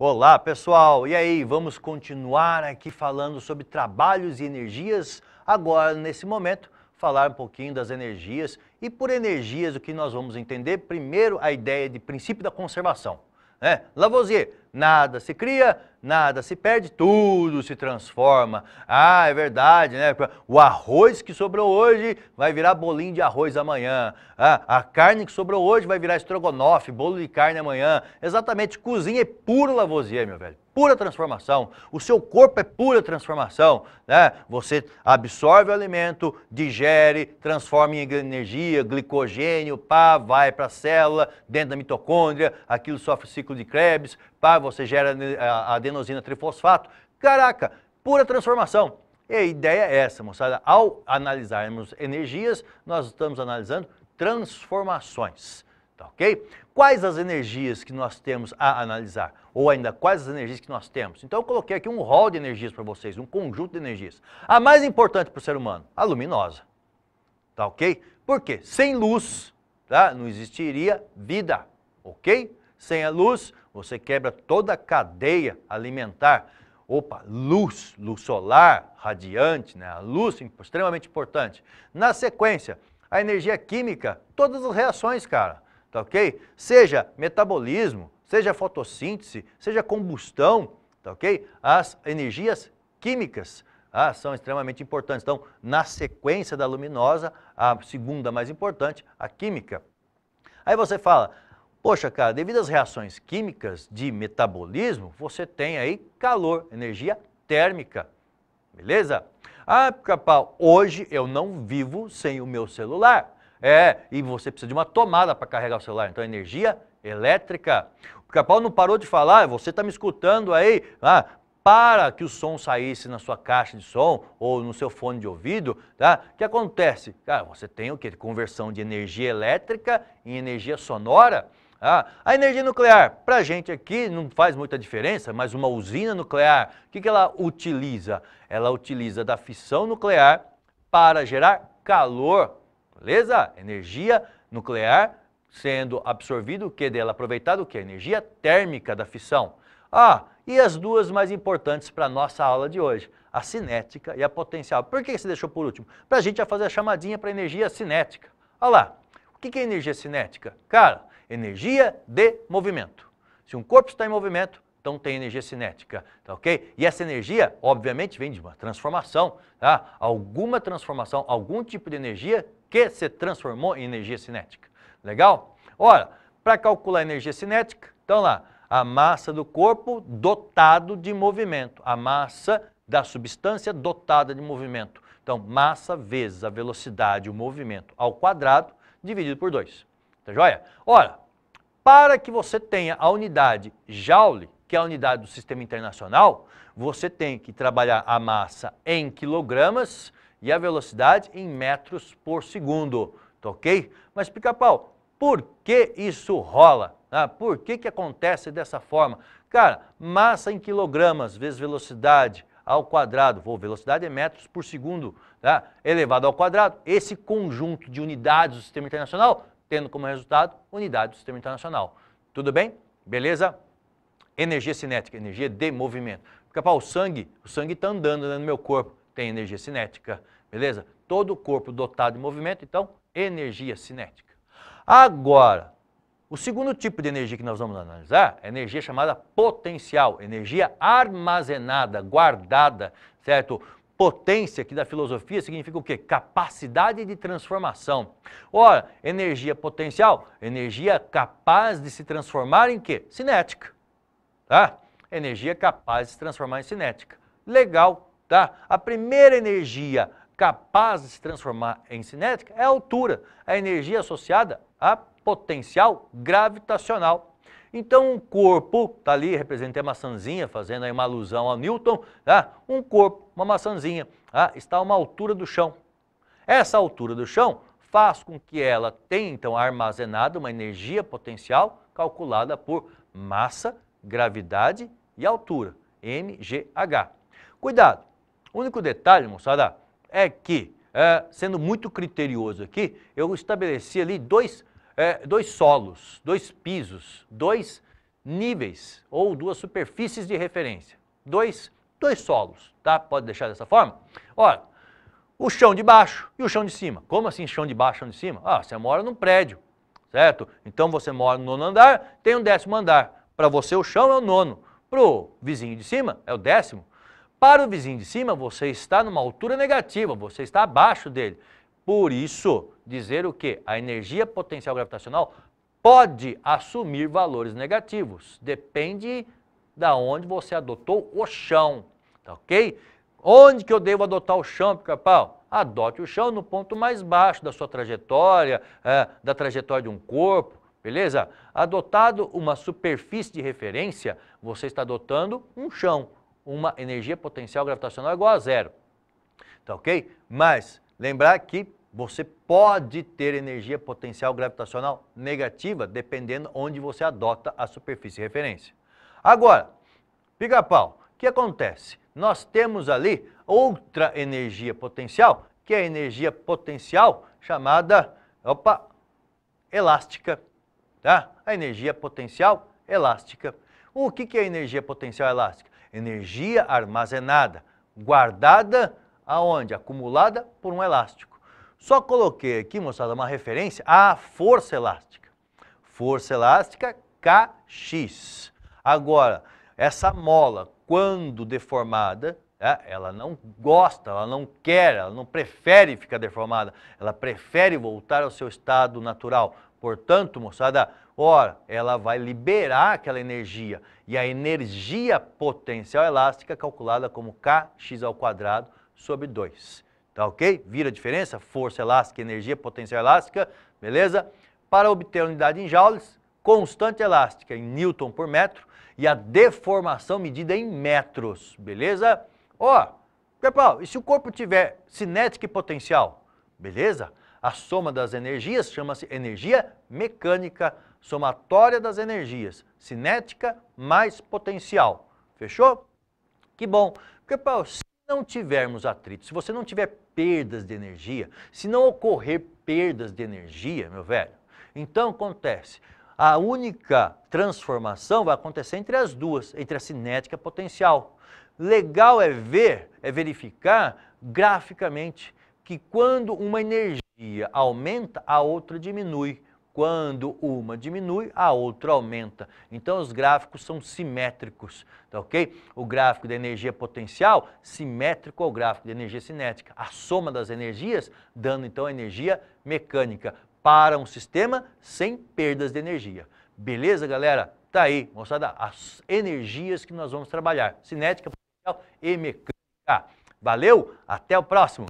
Olá, pessoal. E aí, vamos continuar aqui falando sobre trabalhos e energias. Agora, nesse momento, falar um pouquinho das energias e por energias o que nós vamos entender, primeiro a ideia de princípio da conservação, né? Lavoisier nada se cria, nada se perde, tudo se transforma. Ah, é verdade, né? O arroz que sobrou hoje vai virar bolinho de arroz amanhã. Ah, a carne que sobrou hoje vai virar estrogonofe, bolo de carne amanhã. Exatamente, cozinha é puro Lavoisier, meu velho. Pura transformação. O seu corpo é pura transformação. Né? Você absorve o alimento, digere, transforma em energia, glicogênio, pá, vai para a célula, dentro da mitocôndria, aquilo sofre o ciclo de Krebs, pá, você gera a adenosina trifosfato. Caraca, pura transformação. E a ideia é essa, moçada. Ao analisarmos energias, nós estamos analisando transformações. Tá ok? Quais as energias que nós temos a analisar? Ou ainda, quais as energias que nós temos? Então, eu coloquei aqui um rol de energias para vocês, um conjunto de energias. A mais importante para o ser humano, a luminosa. Tá ok? Por quê? Sem luz, tá? não existiria vida. Ok? Sem a luz, você quebra toda a cadeia alimentar. Opa, luz, luz solar, radiante, né? a luz extremamente importante. Na sequência, a energia química, todas as reações, cara, tá ok? Seja metabolismo, seja fotossíntese, seja combustão, tá ok? As energias químicas ah, são extremamente importantes. Então, na sequência da luminosa, a segunda mais importante, a química. Aí você fala, Poxa, cara, devido às reações químicas de metabolismo, você tem aí calor, energia térmica. Beleza? Ah, pica-pau, hoje eu não vivo sem o meu celular. É, e você precisa de uma tomada para carregar o celular. Então, energia elétrica. O pica-pau não parou de falar, você está me escutando aí. Ah, para que o som saísse na sua caixa de som ou no seu fone de ouvido, tá? O que acontece? Cara, ah, você tem o que? Conversão de energia elétrica em energia sonora. Ah, a energia nuclear, para a gente aqui não faz muita diferença, mas uma usina nuclear, o que, que ela utiliza? Ela utiliza da fissão nuclear para gerar calor, beleza? Energia nuclear sendo absorvido o que dela? Aproveitado o que? A energia térmica da fissão. Ah, e as duas mais importantes para a nossa aula de hoje, a cinética e a potencial. Por que você deixou por último? Para a gente já fazer a chamadinha para energia cinética. Olha lá, o que é energia cinética? Cara, energia de movimento. Se um corpo está em movimento, então tem energia cinética, tá ok? E essa energia, obviamente, vem de uma transformação, tá? Alguma transformação, algum tipo de energia que se transformou em energia cinética. Legal? Ora, para calcular a energia cinética, então lá, a massa do corpo dotado de movimento, a massa da substância dotada de movimento. Então, massa vezes a velocidade, o movimento ao quadrado, dividido por 2. Tá joia? Ora, para que você tenha a unidade Joule, que é a unidade do sistema internacional, você tem que trabalhar a massa em quilogramas e a velocidade em metros por segundo, tá ok? Mas pica-pau, por que isso rola? Ah, por que, que acontece dessa forma? Cara, massa em quilogramas vezes velocidade ao quadrado, ou velocidade é metros por segundo tá? elevado ao quadrado, esse conjunto de unidades do sistema internacional tendo como resultado unidade do sistema internacional. Tudo bem? Beleza? Energia cinética, energia de movimento. Porque, pá, o sangue, o sangue está andando né, no meu corpo, tem energia cinética, beleza? Todo o corpo dotado de movimento, então, energia cinética. Agora, o segundo tipo de energia que nós vamos analisar é energia chamada potencial, energia armazenada, guardada, certo? Potência, que da filosofia significa o quê? Capacidade de transformação. Ora, energia potencial, energia capaz de se transformar em quê? Cinética. Tá? Energia capaz de se transformar em cinética. Legal, tá? A primeira energia capaz de se transformar em cinética é a altura, é a energia associada a potencial gravitacional. Então, um corpo, está ali, representei a maçãzinha, fazendo aí uma alusão ao Newton, tá? um corpo, uma maçãzinha, tá? está a uma altura do chão. Essa altura do chão faz com que ela tenha, então, armazenada uma energia potencial calculada por massa, gravidade e altura, MGH. Cuidado, o único detalhe, moçada, é que, é, sendo muito criterioso aqui, eu estabeleci ali dois é, dois solos, dois pisos, dois níveis ou duas superfícies de referência. Dois, dois solos, tá? Pode deixar dessa forma? Olha, o chão de baixo e o chão de cima. Como assim chão de baixo, chão de cima? Ah, você mora num prédio, certo? Então você mora no nono andar, tem um décimo andar. Para você o chão é o nono, para o vizinho de cima é o décimo. Para o vizinho de cima, você está numa altura negativa, você está abaixo dele. Por isso, dizer o que? A energia potencial gravitacional pode assumir valores negativos. Depende da onde você adotou o chão, tá ok? Onde que eu devo adotar o chão, pica-pau? Adote o chão no ponto mais baixo da sua trajetória, é, da trajetória de um corpo, beleza? Adotado uma superfície de referência, você está adotando um chão, uma energia potencial gravitacional igual a zero, tá ok? Mas lembrar que você pode ter energia potencial gravitacional negativa, dependendo onde você adota a superfície de referência. Agora, pica-pau, o que acontece? Nós temos ali outra energia potencial, que é a energia potencial chamada, opa, elástica, tá? A energia potencial elástica. O que é energia potencial elástica? Energia armazenada, guardada aonde? Acumulada por um elástico. Só coloquei aqui, moçada, uma referência à força elástica. Força elástica Kx. Agora, essa mola, quando deformada, né, ela não gosta, ela não quer, ela não prefere ficar deformada, ela prefere voltar ao seu estado natural. Portanto, moçada, ora, ela vai liberar aquela energia e a energia potencial elástica calculada como kx ao quadrado sobre 2. Tá ok? Vira a diferença? Força elástica, energia, potencial elástica, beleza? Para obter a unidade em joules, constante elástica em newton por metro e a deformação medida em metros, beleza? Ó, oh, e se o corpo tiver cinética e potencial, beleza? A soma das energias chama-se energia mecânica, somatória das energias, cinética mais potencial. Fechou? Que bom. Porque, Paulo, não tivermos atrito, se você não tiver perdas de energia, se não ocorrer perdas de energia, meu velho, então acontece, a única transformação vai acontecer entre as duas, entre a cinética e a potencial. Legal é ver, é verificar graficamente que quando uma energia aumenta, a outra diminui. Quando uma diminui, a outra aumenta. Então os gráficos são simétricos, tá ok? O gráfico da energia potencial simétrico ao gráfico da energia cinética. A soma das energias dando então energia mecânica para um sistema sem perdas de energia. Beleza, galera? Tá aí, moçada, as energias que nós vamos trabalhar, cinética, potencial e mecânica. Valeu, até o próximo!